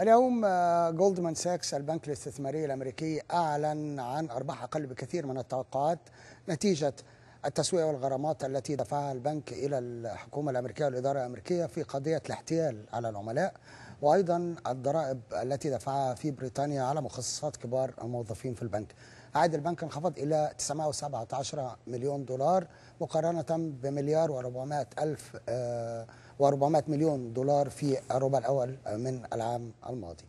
اليوم جولدمان آه، ساكس البنك الاستثماري الامريكي اعلن عن ارباح اقل بكثير من التوقعات نتيجه التسوية والغرامات التي دفعها البنك إلى الحكومة الأمريكية والإدارة الأمريكية في قضية الاحتيال على العملاء وأيضا الضرائب التي دفعها في بريطانيا على مخصصات كبار الموظفين في البنك عائد البنك انخفض إلى 917 مليون دولار مقارنة بمليار و400 ألف آه، و400 مليون دولار في الربع الأول من العام الماضي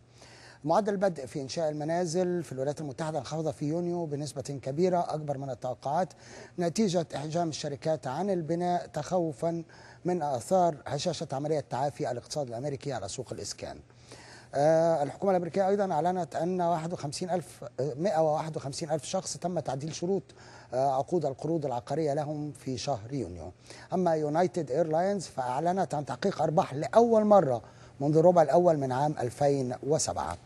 معدل البدء في إنشاء المنازل في الولايات المتحدة انخفض في يونيو بنسبة كبيرة أكبر من التوقعات نتيجة إحجام الشركات عن البناء تخوفا من آثار هشاشة عملية تعافي الاقتصاد الأمريكي على سوق الإسكان آه، الحكومة الأمريكية أيضا أعلنت أن 51000 151000 شخص تم تعديل شروط آه، عقود القروض العقارية لهم في شهر يونيو أما يونايتد إيرلاينز فأعلنت عن تحقيق أرباح لأول مرة منذ الربع الأول من عام 2007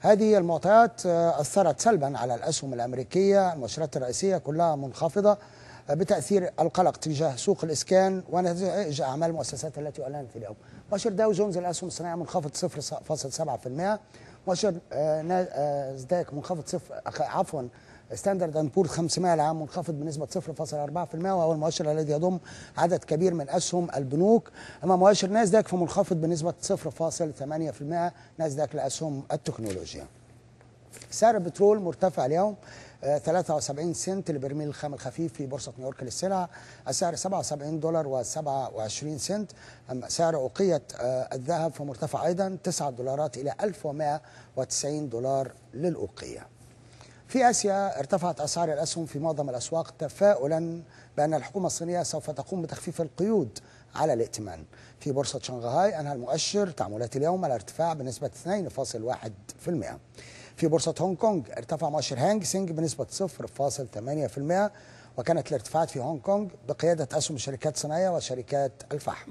هذه المعطيات آه، أثرت سلبا على الأسهم الأمريكية المؤشرات الرئيسية كلها منخفضة آه، بتأثير القلق تجاه سوق الإسكان ونتائج أعمال المؤسسات التي أعلنت اليوم مؤشر داو جونز الأسهم الصناعية منخفض 0.7% مؤشر آه، نازداك منخفض صفر عفوا ستاندرد اند بور 500 العام منخفض بنسبه 0.4% وهو المؤشر الذي يضم عدد كبير من اسهم البنوك اما مؤشر ناسداك فمنخفض بنسبه 0.8% ناسداك لاسهم التكنولوجيا سعر البترول مرتفع اليوم 73 آه، سنت لبرميل الخام الخفيف في بورصة نيويورك للسلع السعر 77 دولار و27 سنت أما سعر أوقية آه، الذهب فمرتفع أيضا 9 دولارات إلى 1190 دولار للأوقية في آسيا ارتفعت أسعار الأسهم في معظم الأسواق تفاؤلا بأن الحكومة الصينية سوف تقوم بتخفيف القيود على الائتمان في بورصة شنغهاي أنهى المؤشر تعاملات اليوم على ارتفاع بنسبة 2.1% في بورصة هونغ كونغ ارتفع مؤشر هانج سينج بنسبة 0.8% وكانت الارتفاعات في هونغ كونغ بقيادة أسهم الشركات الصناعية وشركات الفحم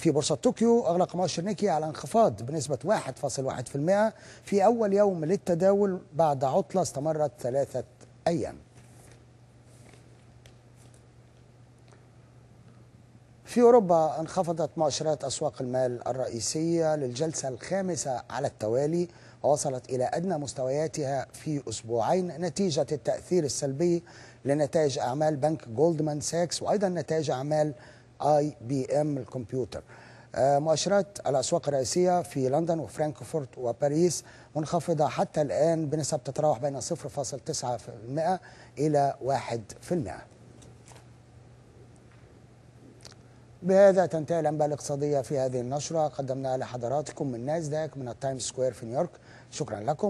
في بورصة طوكيو أغلق مؤشر نيكي على انخفاض بنسبة 1.1% في أول يوم للتداول بعد عطلة استمرت ثلاثة أيام في أوروبا انخفضت مؤشرات أسواق المال الرئيسية للجلسة الخامسة على التوالي ووصلت إلى أدنى مستوياتها في أسبوعين نتيجة التأثير السلبي لنتائج أعمال بنك جولدمان ساكس وأيضا نتائج أعمال اي بي ام الكمبيوتر آه، مؤشرات الأسواق الرئيسية في لندن وفرانكفورت وباريس منخفضة حتى الآن بنسب تتراوح بين 0.9% إلى 1%. بهذا تنتهي الأنباء الاقتصادية في هذه النشرة قدمناها لحضراتكم من نازداك من التايمز سكوير في نيويورك شكرا لكم